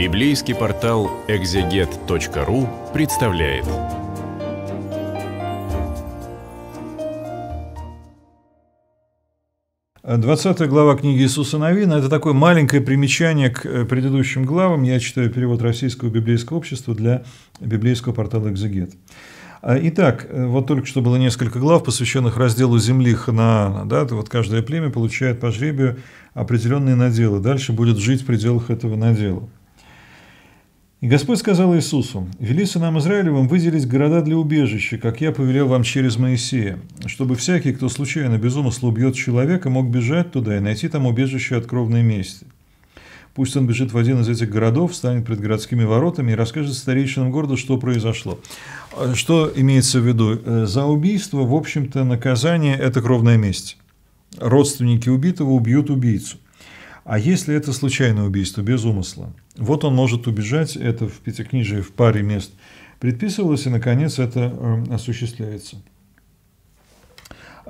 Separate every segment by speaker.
Speaker 1: Библейский портал экзегет.ру представляет. Двадцатая глава книги Иисуса Новина – это такое маленькое примечание к э, предыдущим главам. Я читаю перевод Российского библейского общества для библейского портала «Экзегет». А, итак, э, вот только что было несколько глав, посвященных разделу земли Ханаана. Да? Вот каждое племя получает по жребию определенные наделы. Дальше будет жить в пределах этого надела. И Господь сказал Иисусу, «Вели сынам Израилевым выделить города для убежища, как я повелел вам через Моисея, чтобы всякий, кто случайно без умысла убьет человека, мог бежать туда и найти там убежище от кровной мести. Пусть он бежит в один из этих городов, станет пред городскими воротами и расскажет старейшинам города, что произошло». А что имеется в виду? Э, За убийство, в общем-то, наказание – это кровная месть. Родственники убитого убьют убийцу – а если это случайное убийство, без умысла? Вот он может убежать, это в Пятикнижии в паре мест предписывалось, и, наконец, это э, осуществляется.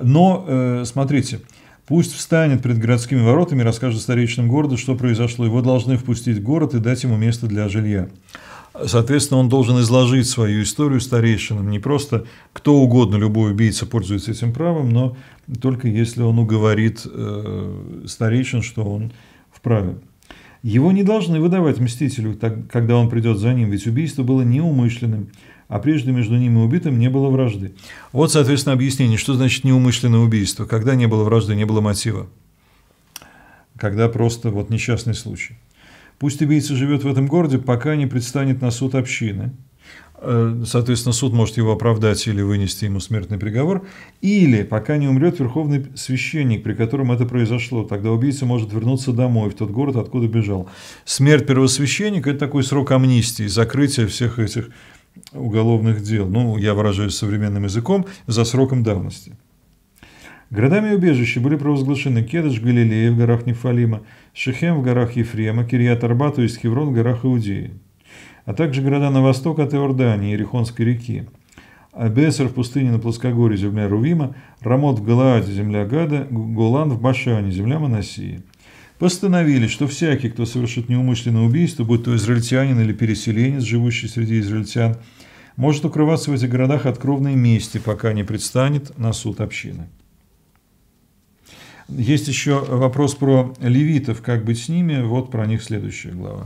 Speaker 1: Но, э, смотрите, пусть встанет пред городскими воротами и расскажет старичным городу, что произошло. Его должны впустить в город и дать ему место для жилья. Соответственно, он должен изложить свою историю старейшинам. Не просто кто угодно, любой убийца пользуется этим правом, но только если он уговорит э, старейшин, что он вправе. Его не должны выдавать мстителю, так, когда он придет за ним, ведь убийство было неумышленным, а прежде между ними убитым не было вражды. Вот, соответственно, объяснение, что значит неумышленное убийство, когда не было вражды, не было мотива, когда просто вот несчастный случай. Пусть убийца живет в этом городе, пока не предстанет на суд общины. Э, соответственно, суд может его оправдать или вынести ему смертный приговор, или пока не умрет верховный священник, при котором это произошло, тогда убийца может вернуться домой, в тот город, откуда бежал. Смерть первосвященника – это такой срок амнистии, закрытия всех этих уголовных дел. Ну, я выражаюсь современным языком, за сроком давности. Городами убежища были провозглашены Кедыш Галилея в горах Нефалима, Шехем в горах Ефрема, Кириат Арбату то есть Хеврон в горах Иудеи, а также города на восток от Иордании и Рихонской реки. Абесер в пустыне на плоскогорье, земля Рувима, Рамот в Галааде, земля Гада, Голан в Башане, земля Манасии. Постановили, что всякий, кто совершит неумышленное убийство, будь то израильтянин или переселенец, живущий среди израильтян, может укрываться в этих городах от кровной мести, пока не предстанет на суд общины. Есть еще вопрос про левитов, как быть с ними, вот про них следующая глава.